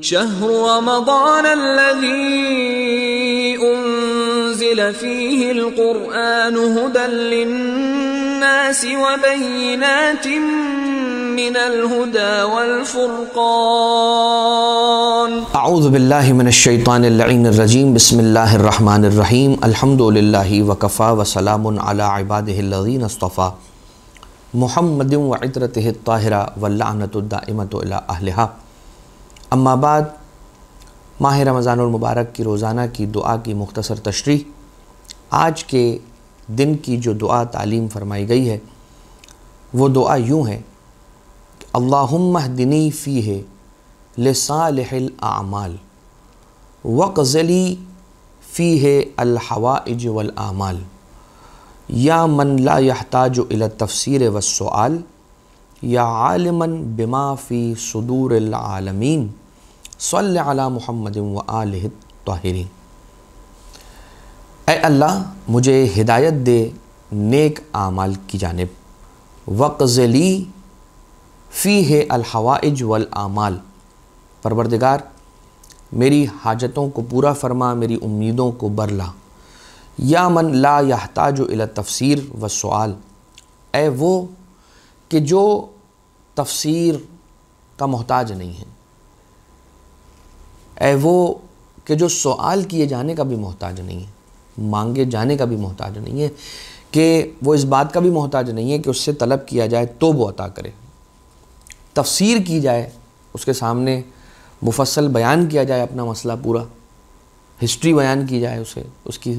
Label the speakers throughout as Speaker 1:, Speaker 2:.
Speaker 1: شهر رمضان الذي أنزل فيه القرآن هدى للناس وبينات من الهدى والفرقان أعوذ بالله من الشيطان اللعين الرجيم بسم الله الرحمن الرحيم الحمد لله وكفى وسلام على عباده الذين اصطفى محمد وعترته الطاهرة واللعنة الدائمة إلى أهلها اما بعد ماہ رمضان المبارک کی روزانہ کی دعا کی مختصر تشریح آج کے دن کی جو دعا تعلیم فرمائی گئی ہے وہ دعا یوں ہے کہ اللہ مہدنی فی ہے لسالہ وک ذلی فی ہے یا من لا يحتاج الى تفسیر والسؤال یا عالما بما فی صدور العالمین علی محمد و آلہ الطاہرین اے اللہ مجھے ہدایت دے نیک اعمال کی جانب وقزلی فیہ فی ہے الحوا پربردگار میری حاجتوں کو پورا فرما میری امیدوں کو برلا یا من لا يحتاج الى تفسیر و سوال اے وہ کہ جو تفسیر کا محتاج نہیں ہے اے وہ کہ جو سوال کیے جانے کا بھی محتاج نہیں ہے مانگے جانے کا بھی محتاج نہیں ہے کہ وہ اس بات کا بھی محتاج نہیں ہے کہ اس سے طلب کیا جائے تو وہ عطا کرے تفسیر کی جائے اس کے سامنے مفصل بیان کیا جائے اپنا مسئلہ پورا ہسٹری بیان کی جائے اسے اس کی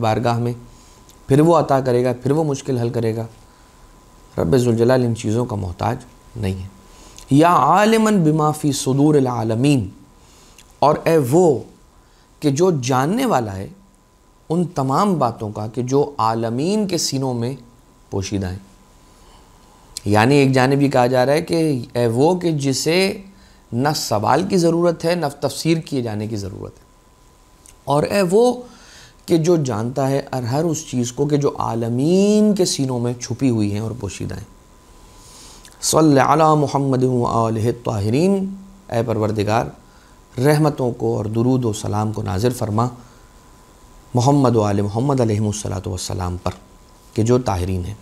Speaker 1: بارگاہ میں پھر وہ عطا کرے گا پھر وہ مشکل حل کرے گا رب ذوالجلال ان چیزوں کا محتاج نہیں ہے یا عالماً صدور العالمین اور اے وہ کہ جو جاننے والا ہے ان تمام باتوں کا کہ جو عالمین کے سینوں میں پوشیدہ ہیں یعنی ایک جانب یہ کہا جا رہا ہے کہ اے وہ کہ جسے نہ سوال کی ضرورت ہے نہ تفسیر کیے جانے کی ضرورت ہے اور اے وہ کہ جو جانتا ہے ہر اس چیز کو کہ جو عالمین کے سینوں میں چھپی ہوئی ہیں اور پوشیدہ ہیں صلی علی محمد و الطاہرین اے پروردگار رحمتوں کو اور درود و سلام کو نازل فرما محمد و علیہ محمد علیہ السلام پر کہ جو تاہرین ہیں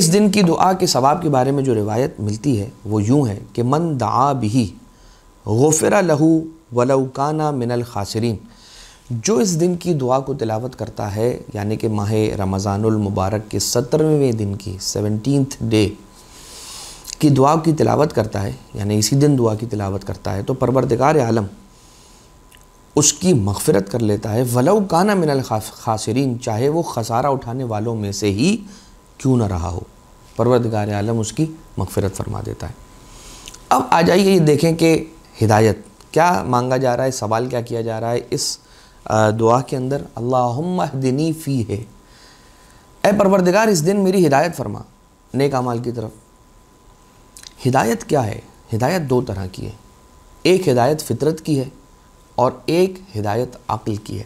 Speaker 1: اس دن کی دعا کے ثواب کے بارے میں جو روایت ملتی ہے وہ یوں ہے کہ من دعا بھی غفر لہو ولو کانا من الخاسرین جو اس دن کی دعا کو تلاوت کرتا ہے یعنی کہ ماہ رمضان المبارک کے سترویں دن کی سیونٹینتھ ڈے کی دعا کی تلاوت کرتا ہے یعنی اسی دن دعا کی تلاوت کرتا ہے تو پروردگار عالم اس کی مغفرت کر لیتا ہے ولو کانا من الخاسرین چاہے وہ خسارہ اٹھانے والوں میں سے ہی کیوں نہ رہا ہو پروردگار عالم اس کی مغفرت فرما دیتا ہے اب آ جائیے یہ دیکھیں کہ ہدایت کیا مانگا جا رہا ہے سوال کیا کیا جا رہا ہے اس دعا کے اندر اللہم اہدنی فی ہے اے پروردگار اس دن میری ہدایت فرما نیک عمال کی طرف ہدایت کیا ہے ہدایت دو طرح کی ہے ایک ہدایت فطرت کی ہے اور ایک ہدایت عقل کی ہے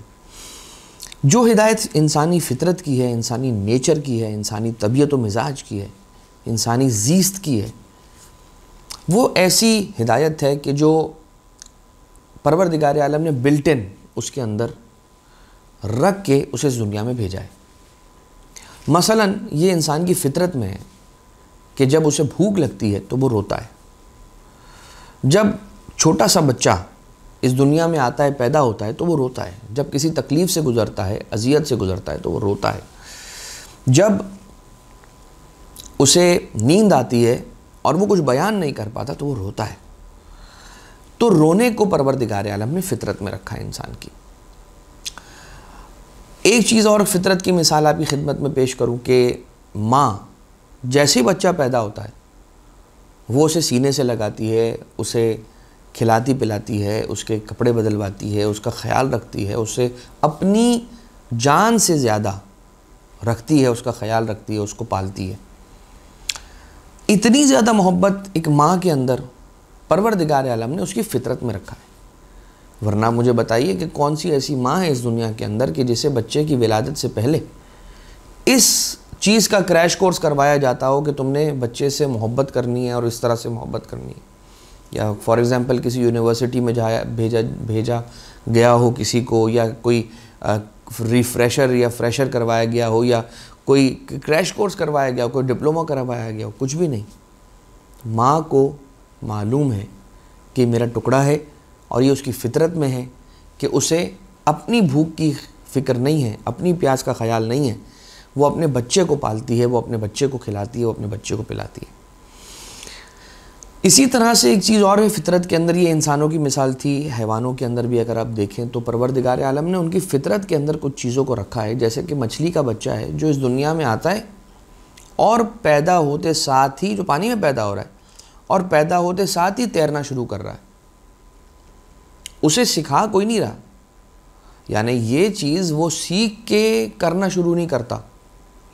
Speaker 1: جو ہدایت انسانی فطرت کی ہے انسانی نیچر کی ہے انسانی طبیعت و مزاج کی ہے انسانی زیست کی ہے وہ ایسی ہدایت ہے کہ جو پروردگار عالم نے بلٹن اس کے اندر رکھ کے اسے اس دنیا میں بھیجا ہے مثلا یہ انسان کی فطرت میں ہے کہ جب اسے بھوک لگتی ہے تو وہ روتا ہے جب چھوٹا سا بچہ اس دنیا میں آتا ہے پیدا ہوتا ہے تو وہ روتا ہے جب کسی تکلیف سے گزرتا ہے اذیت سے گزرتا ہے تو وہ روتا ہے جب اسے نیند آتی ہے اور وہ کچھ بیان نہیں کر پاتا تو وہ روتا ہے تو رونے کو پروردگار عالم نے فطرت میں رکھا ہے انسان کی ایک چیز اور فطرت کی مثال آپ کی خدمت میں پیش کروں کہ ماں جیسے بچہ پیدا ہوتا ہے وہ اسے سینے سے لگاتی ہے اسے کھلاتی پلاتی ہے اس کے کپڑے بدلواتی ہے اس کا خیال رکھتی ہے اسے اپنی جان سے زیادہ رکھتی ہے اس کا خیال رکھتی ہے اس کو پالتی ہے اتنی زیادہ محبت ایک ماں کے اندر پروردگار عالم نے اس کی فطرت میں رکھا ہے ورنہ مجھے بتائیے کہ کون سی ایسی ماں ہے اس دنیا کے اندر کہ جسے بچے کی ولادت سے پہلے اس چیز کا کریش کورس کروایا جاتا ہو کہ تم نے بچے سے محبت کرنی ہے اور اس طرح سے محبت کرنی ہے یا فار ایگزامپل کسی یونیورسٹی میں جایا بھیجا بھیجا گیا ہو کسی کو یا کوئی ریفریشر یا فریشر کروایا گیا ہو یا کوئی کریش کورس کروایا گیا ہو کوئی ڈپلوما کروایا گیا ہو کچھ بھی نہیں ماں کو معلوم ہے کہ میرا ٹکڑا ہے اور یہ اس کی فطرت میں ہے کہ اسے اپنی بھوک کی فکر نہیں ہے اپنی پیاس کا خیال نہیں ہے وہ اپنے بچے کو پالتی ہے وہ اپنے بچے کو کھلاتی ہے وہ اپنے بچے کو پلاتی ہے اسی طرح سے ایک چیز اور ہے فطرت کے اندر یہ انسانوں کی مثال تھی حیوانوں کے اندر بھی اگر آپ دیکھیں تو پروردگار عالم نے ان کی فطرت کے اندر کچھ چیزوں کو رکھا ہے جیسے کہ مچھلی کا بچہ ہے جو اس دنیا میں آتا ہے اور پیدا ہوتے ساتھ ہی جو پانی میں پیدا ہو رہا ہے اور پیدا ہوتے ساتھ ہی تیرنا شروع کر رہا ہے اسے سکھا کوئی نہیں رہا یعنی یہ چیز وہ سیکھ کے کرنا شروع نہیں کرتا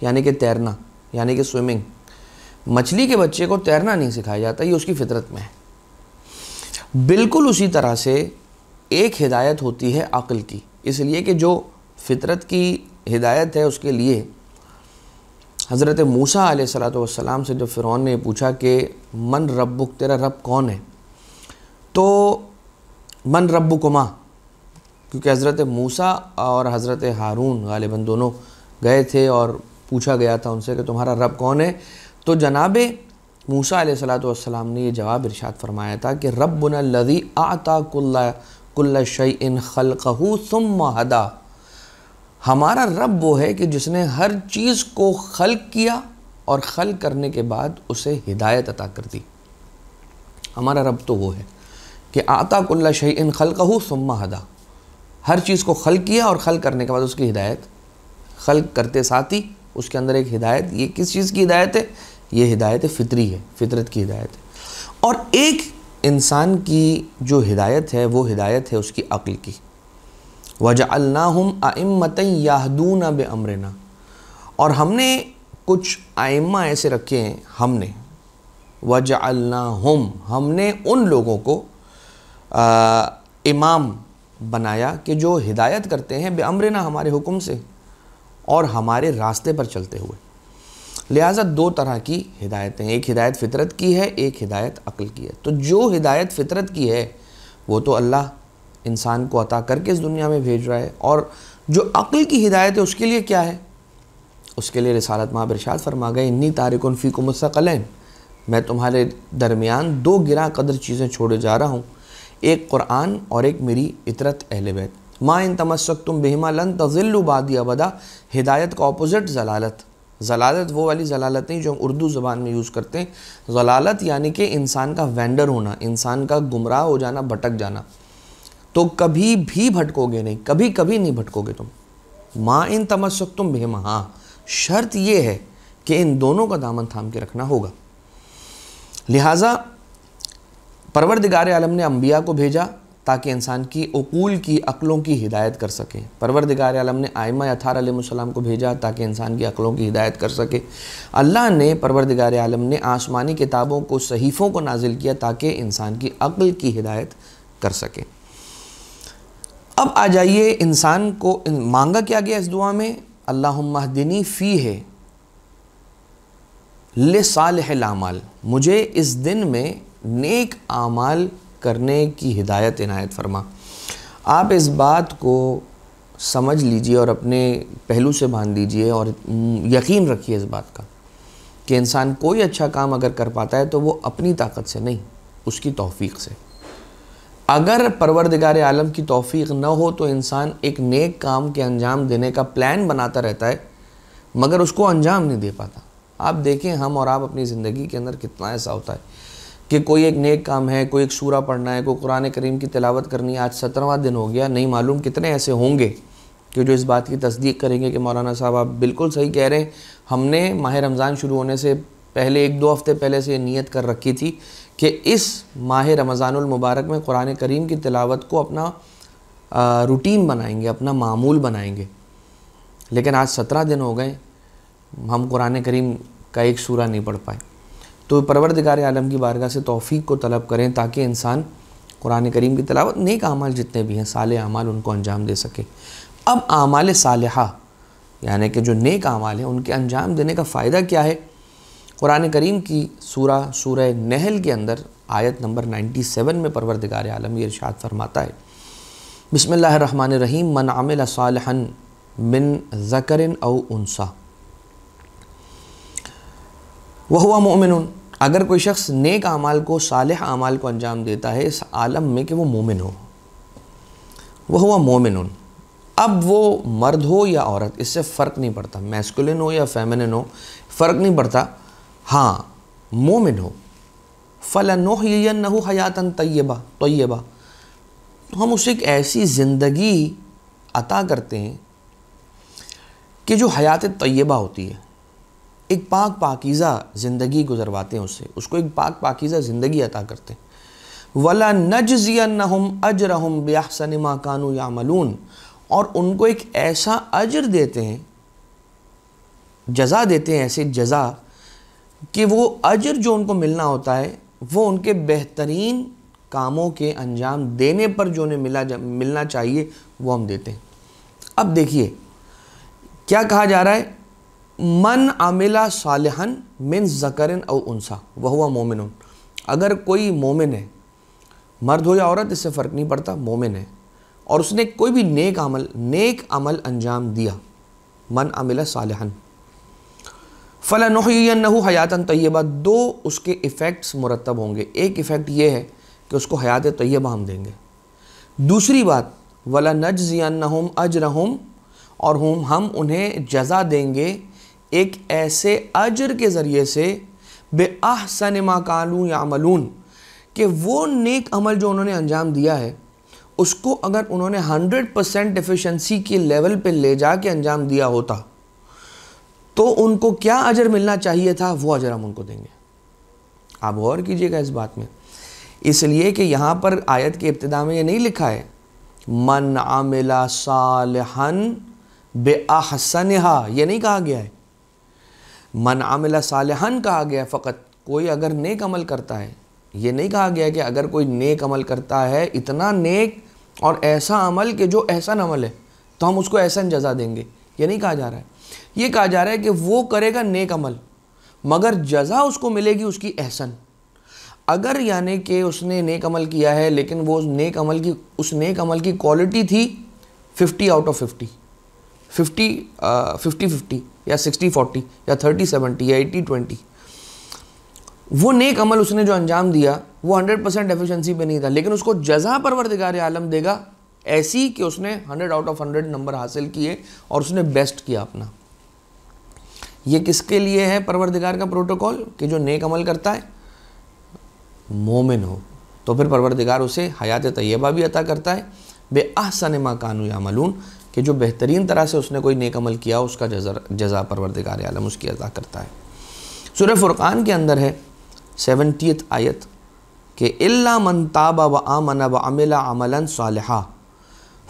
Speaker 1: یعنی کہ تیرنا یعنی کہ سوئمنگ مچھلی کے بچے کو تیرنا نہیں سکھایا جاتا یہ اس کی فطرت میں ہے بالکل اسی طرح سے ایک ہدایت ہوتی ہے عقل کی اس لیے کہ جو فطرت کی ہدایت ہے اس کے لیے حضرت موسیٰ علیہ السلام والسلام سے جو فرعون نے پوچھا کہ من ربک تیرا رب کون ہے تو من ربکما کیونکہ حضرت موسیٰ اور حضرت ہارون غالباً دونوں گئے تھے اور پوچھا گیا تھا ان سے کہ تمہارا رب کون ہے تو جناب موسیٰ علیہ صلاۃ والسلام نے یہ جواب ارشاد فرمایا تھا کہ رب الذی آتا کل شیئن خلقہ ثم ہدا ہمارا رب وہ ہے کہ جس نے ہر چیز کو خلق کیا اور خلق کرنے کے بعد اسے ہدایت عطا کر دی ہمارا رب تو وہ ہے کہ آتا کل شیئن خلقہ ثم ہُم مہدا ہر چیز کو خلق کیا اور خلق کرنے کے بعد اس کی ہدایت خلق کرتے ساتھ ہی اس کے اندر ایک ہدایت یہ کس چیز کی ہدایت ہے یہ ہدایت فطری ہے فطرت کی ہدایت ہے اور ایک انسان کی جو ہدایت ہے وہ ہدایت ہے اس کی عقل کی وَجَعَلْنَاهُمْ أَئِمَّتَنْ ہم بِأَمْرِنَا اور ہم نے کچھ آئمہ ایسے رکھے ہیں ہم نے وَجَعَلْنَاهُمْ ہم نے ان لوگوں کو امام بنایا کہ جو ہدایت کرتے ہیں بے امرنا ہمارے حکم سے اور ہمارے راستے پر چلتے ہوئے لہٰذا دو طرح کی ہدایتیں ایک ہدایت فطرت کی ہے ایک ہدایت عقل کی ہے تو جو ہدایت فطرت کی ہے وہ تو اللہ انسان کو عطا کر کے اس دنیا میں بھیج رہا ہے اور جو عقل کی ہدایت ہے اس کے لیے کیا ہے اس کے لیے رسالت ماں برشاد فرما گئے انی تارکن فی کو مستقلین میں تمہارے درمیان دو گرہ قدر چیزیں چھوڑے جا رہا ہوں ایک قرآن اور ایک میری اطرت اہل بیت ما ان تمسک تم بہما لن لن بادی ابدا ہدایت کا اپوزٹ ضلالت ضلالت وہ والی نہیں جو ہم اردو زبان میں یوز کرتے ہیں ضلالت یعنی کہ انسان کا وینڈر ہونا انسان کا گمراہ ہو جانا بھٹک جانا تو کبھی بھی بھٹکو گے نہیں کبھی کبھی نہیں بھٹکو گے تم ما ان تمسک تم بہما ہاں شرط یہ ہے کہ ان دونوں کا دامن تھام کے رکھنا ہوگا لہٰذا پروردگار عالم نے انبیاء کو بھیجا تاکہ انسان کی اقول کی عقلوں کی ہدایت کر سکے پروردگار عالم نے آئمہ اتھار علیہ السلام کو بھیجا تاکہ انسان کی عقلوں کی ہدایت کر سکے اللہ نے پروردگار عالم نے آسمانی کتابوں کو صحیفوں کو نازل کیا تاکہ انسان کی عقل کی ہدایت کر سکے اب آ جائیے انسان کو مانگا کیا گیا اس دعا میں اللہ مہدنی فی ہے لامال مجھے اس دن میں نیک اعمال کرنے کی ہدایت عنایت فرما آپ اس بات کو سمجھ لیجئے اور اپنے پہلو سے باندھ دیجئے اور یقین رکھیے اس بات کا کہ انسان کوئی اچھا کام اگر کر پاتا ہے تو وہ اپنی طاقت سے نہیں اس کی توفیق سے اگر پروردگار عالم کی توفیق نہ ہو تو انسان ایک نیک کام کے انجام دینے کا پلان بناتا رہتا ہے مگر اس کو انجام نہیں دے پاتا آپ دیکھیں ہم اور آپ اپنی زندگی کے اندر کتنا ایسا ہوتا ہے کہ کوئی ایک نیک کام ہے کوئی ایک سورہ پڑھنا ہے کوئی قرآن کریم کی تلاوت کرنی ہے آج سترواں دن ہو گیا نہیں معلوم کتنے ایسے ہوں گے کہ جو اس بات کی تصدیق کریں گے کہ مولانا صاحب آپ بالکل صحیح کہہ رہے ہیں ہم نے ماہ رمضان شروع ہونے سے پہلے ایک دو ہفتے پہلے سے یہ نیت کر رکھی تھی کہ اس ماہ رمضان المبارک میں قرآن کریم کی تلاوت کو اپنا روٹین بنائیں گے اپنا معمول بنائیں گے لیکن آج سترہ دن ہو گئے ہم قرآن کریم کا ایک سورہ نہیں پڑھ پائے تو پروردگار عالم کی بارگاہ سے توفیق کو طلب کریں تاکہ انسان قرآن کریم کی تلاوت نیک امال جتنے بھی ہیں صالح اعمال ان کو انجام دے سکے اب اعمالِ صالحہ یعنی کہ جو نیک اعمال ہیں ان کے انجام دینے کا فائدہ کیا ہے قرآن کریم کی سورہ سورہ نحل کے اندر آیت نمبر نائنٹی سیون میں پروردگار عالم یہ ارشاد فرماتا ہے بسم اللہ الرحمن الرحیم من عمل صالحا من ذکر او انسا وہ ہوا مومن اگر کوئی شخص نیک اعمال کو صالح اعمال کو انجام دیتا ہے اس عالم میں کہ وہ مومن ہو وہ ہوا مومن اب وہ مرد ہو یا عورت اس سے فرق نہیں پڑتا میسکولن ہو یا فیمنن ہو فرق نہیں پڑتا ہاں مومن ہو فلاً حَيَاتًا نہ حیاتَََََََََََََََََََََ طیبہ طیبہ ہم اسے ایک ایسی زندگی عطا کرتے ہیں کہ جو حیات طیبہ ہوتی ہے ایک پاک پاکیزہ زندگی گزرواتے ہیں اس سے اس کو ایک پاک پاکیزہ زندگی عطا کرتے ولا وَلَا نَجْزِيَنَّهُمْ أَجْرَهُمْ بِأَحْسَنِ مَا كَانُوا يَعْمَلُونَ اور ان کو ایک ایسا اجر دیتے ہیں جزا دیتے ہیں ایسے جزا کہ وہ اجر جو ان کو ملنا ہوتا ہے وہ ان کے بہترین کاموں کے انجام دینے پر جو انہیں ملا ملنا چاہیے وہ ہم دیتے ہیں اب دیکھیے کیا کہا جا رہا ہے من عملا صالحن من ذکر او انسا وہوا مومن اگر کوئی مومن ہے مرد ہو یا عورت اس سے فرق نہیں پڑتا مومن ہے اور اس نے کوئی بھی نیک عمل نیک عمل انجام دیا من عملہ صالحن فلانح حَيَاتًا طیبہ دو اس کے ایفیکٹس مرتب ہوں گے ایک ایفیکٹ یہ ہے کہ اس کو حیاتِ طیبہ ہم دیں گے دوسری بات وَلَنَجْزِيَنَّهُمْ ینحم اور ہم انہیں جزا دیں گے ایک ایسے اجر کے ذریعے سے بے احسن ما کالوں یا عملون کہ وہ نیک عمل جو انہوں نے انجام دیا ہے اس کو اگر انہوں نے ہنڈریڈ پرسینٹ ڈیفیشنسی کے لیول پہ لے جا کے انجام دیا ہوتا تو ان کو کیا اجر ملنا چاہیے تھا وہ اجر ہم ان کو دیں گے آپ غور کیجئے گا اس بات میں اس لیے کہ یہاں پر آیت کے ابتدا میں یہ نہیں لکھا ہے من عمل صالحا بے احسنہا یہ نہیں کہا گیا ہے من عامل صالحن کہا گیا فقط کوئی اگر نیک عمل کرتا ہے یہ نہیں کہا گیا کہ اگر کوئی نیک عمل کرتا ہے اتنا نیک اور ایسا عمل کہ جو احسن عمل ہے تو ہم اس کو احسن جزا دیں گے یہ نہیں کہا جا رہا ہے یہ کہا جا رہا ہے کہ وہ کرے گا نیک عمل مگر جزا اس کو ملے گی اس کی احسن اگر یعنی کہ اس نے نیک عمل کیا ہے لیکن وہ نیک عمل کی اس نیک عمل کی کوالٹی تھی fifty out of fifty fifty fifty fifty یا سکسٹی فورٹی یا تھرٹی سیونٹی یا ایٹی ٹوینٹی وہ نیک عمل اس نے جو انجام دیا وہ ہنڈریڈ پرسینٹ ایفیشنسی پہ نہیں تھا لیکن اس کو جزا عالم دے گا ایسی کہ اس نے hundred hundred out of number حاصل کیے اور اس نے بیسٹ کیا اپنا یہ کس کے لیے ہے پروردگار کا پروٹوکول کہ جو نیک عمل کرتا ہے مومن ہو تو پھر پروردگار اسے حیات طیبہ بھی عطا کرتا ہے احسن ما کانو یا ملون کہ جو بہترین طرح سے اس نے کوئی نیک عمل کیا اس کا جزا پروردگار عالم اس کی عطا کرتا ہے سورہ فرقان کے اندر ہے سیونٹیتھ آیت کہ اللہ من تاب وَآمَنَ وَعَمِلَ عَمَلًا صَالِحًا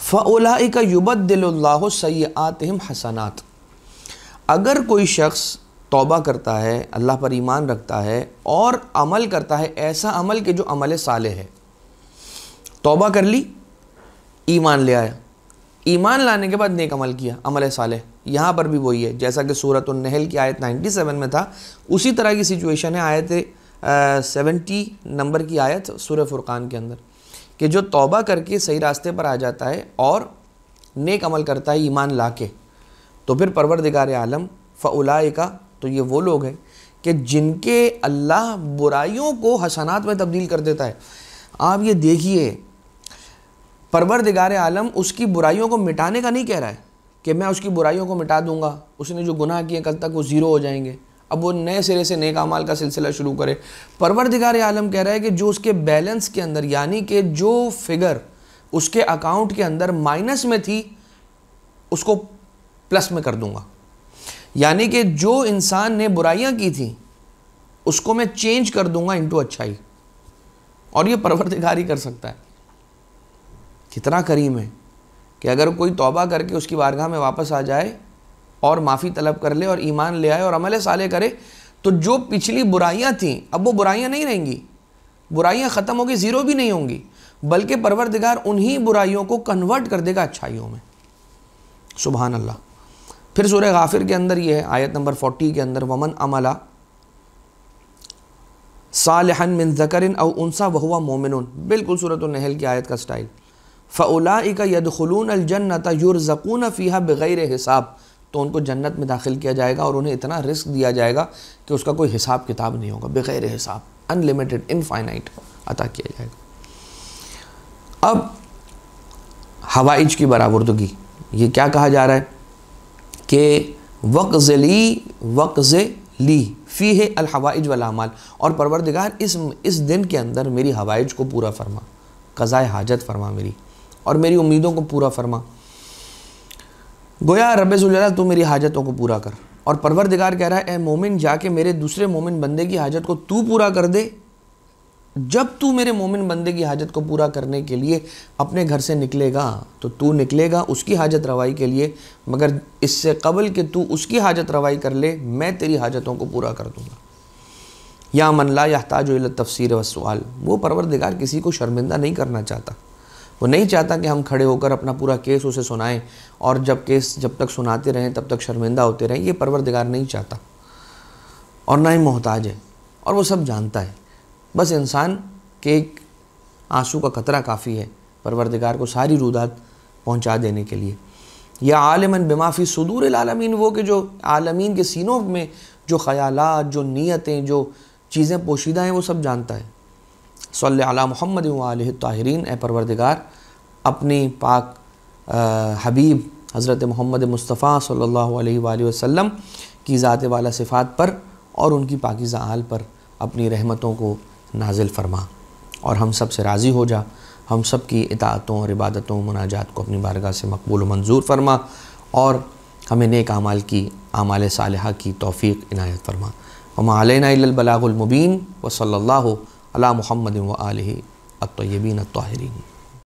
Speaker 1: یوبَ يُبَدِّلُ اللَّهُ سَيِّعَاتِهِمْ حَسَنَات حسنات اگر کوئی شخص توبہ کرتا ہے اللہ پر ایمان رکھتا ہے اور عمل کرتا ہے ایسا عمل کہ جو عمل صالح ہے توبہ کر لی ایمان لے آیا ایمان لانے کے بعد نیک عمل کیا عمل صالح یہاں پر بھی وہی ہے جیسا کہ صورت النحل کی آیت 97 میں تھا اسی طرح کی سچویشن ہے آیت سیونٹی نمبر کی آیت سورہ فرقان کے اندر کہ جو توبہ کر کے صحیح راستے پر آ جاتا ہے اور نیک عمل کرتا ہے ایمان لا کے تو پھر پروردگار عالم فعلائے کا تو یہ وہ لوگ ہیں کہ جن کے اللہ برائیوں کو حسنات میں تبدیل کر دیتا ہے آپ یہ دیکھیے پروردگار عالم اس کی برائیوں کو مٹانے کا نہیں کہہ رہا ہے کہ میں اس کی برائیوں کو مٹا دوں گا اس نے جو گناہ کیے کل تک وہ زیرو ہو جائیں گے اب وہ نئے سرے سے نیک کمال کا سلسلہ شروع کرے پروردگار عالم کہہ رہا ہے کہ جو اس کے بیلنس کے اندر یعنی کہ جو فگر اس کے اکاؤنٹ کے اندر مائنس میں تھی اس کو پلس میں کر دوں گا یعنی کہ جو انسان نے برائیاں کی تھیں اس کو میں چینج کر دوں گا انٹو اچھائی اور یہ پروردگاری ہی کر سکتا ہے کتنا کریم ہے کہ اگر کوئی توبہ کر کے اس کی بارگاہ میں واپس آ جائے اور معافی طلب کر لے اور ایمان لے آئے اور عمل سالے کرے تو جو پچھلی برائیاں تھیں اب وہ برائیاں نہیں رہیں گی برائیاں ختم ہوگی زیرو بھی نہیں ہوں گی بلکہ پروردگار انہی برائیوں کو کنورٹ کر دے گا اچھائیوں میں سبحان اللہ پھر سورہ غافر کے اندر یہ ہے آیت نمبر فورٹی کے اندر ومن عملہ من ذکر او انسا وہوا مومنون بالکل صورت النحل کی آیت کا سٹائل فَأُولَائِكَ يَدْخُلُونَ الْجَنَّةَ يُرْزَقُونَ فِيهَا بِغَيْرِ فیحہ حساب تو ان کو جنت میں داخل کیا جائے گا اور انہیں اتنا رسک دیا جائے گا کہ اس کا کوئی حساب کتاب نہیں ہوگا بغیر حساب ان infinite انفائنائٹ عطا کیا جائے گا اب ہوائج کی برآردگی یہ کیا کہا جا رہا ہے کہ وَقْزِلِي وَقْزِلِي لی وک ز لی فی ہے الحوائج اس اس دن کے اندر میری ہوائج کو پورا فرما قضاء حاجت فرما میری اور میری امیدوں کو پورا فرما گویا رب ربض تو میری حاجتوں کو پورا کر اور پروردگار کہہ رہا ہے اے مومن جا کے میرے دوسرے مومن بندے کی حاجت کو تو پورا کر دے جب تو میرے مومن بندے کی حاجت کو پورا کرنے کے لیے اپنے گھر سے نکلے گا تو تو نکلے گا اس کی حاجت روائی کے لیے مگر اس سے قبل کہ تو اس کی حاجت روائی کر لے میں تیری حاجتوں کو پورا کر دوں گا یا من لا یحتاج الا تفسیر و سوال وہ پروردگار کسی کو شرمندہ نہیں کرنا چاہتا وہ نہیں چاہتا کہ ہم کھڑے ہو کر اپنا پورا کیس اسے سنائیں اور جب کیس جب تک سناتے رہیں تب تک شرمندہ ہوتے رہیں یہ پروردگار نہیں چاہتا اور نہ ہی محتاج ہے اور وہ سب جانتا ہے بس انسان کے ایک آنسو کا قطرہ کافی ہے پروردگار کو ساری رودات پہنچا دینے کے لیے یا عالمن بمافی صدور العالمین وہ کہ جو عالمین کے سینوں میں جو خیالات جو نیتیں جو چیزیں پوشیدہ ہیں وہ سب جانتا ہے صلی علی محمد و علیہ الطاہرین اے پروردگار اپنی پاک حبیب حضرت محمد مصطفیٰ صلی اللہ علیہ وآلہ وسلم کی ذات والا صفات پر اور ان کی پاکی زہال پر اپنی رحمتوں کو نازل فرما اور ہم سب سے راضی ہو جا ہم سب کی اطاعتوں اور عبادتوں مناجات کو اپنی بارگاہ سے مقبول و منظور فرما اور ہمیں نیک اعمال کی اعمالِ صالحہ کی توفیق انعیت فرما علینا البلا البلاغ المبین صلی اللہ ہو علّہ محمد و علیہ الطیبین الطاہرین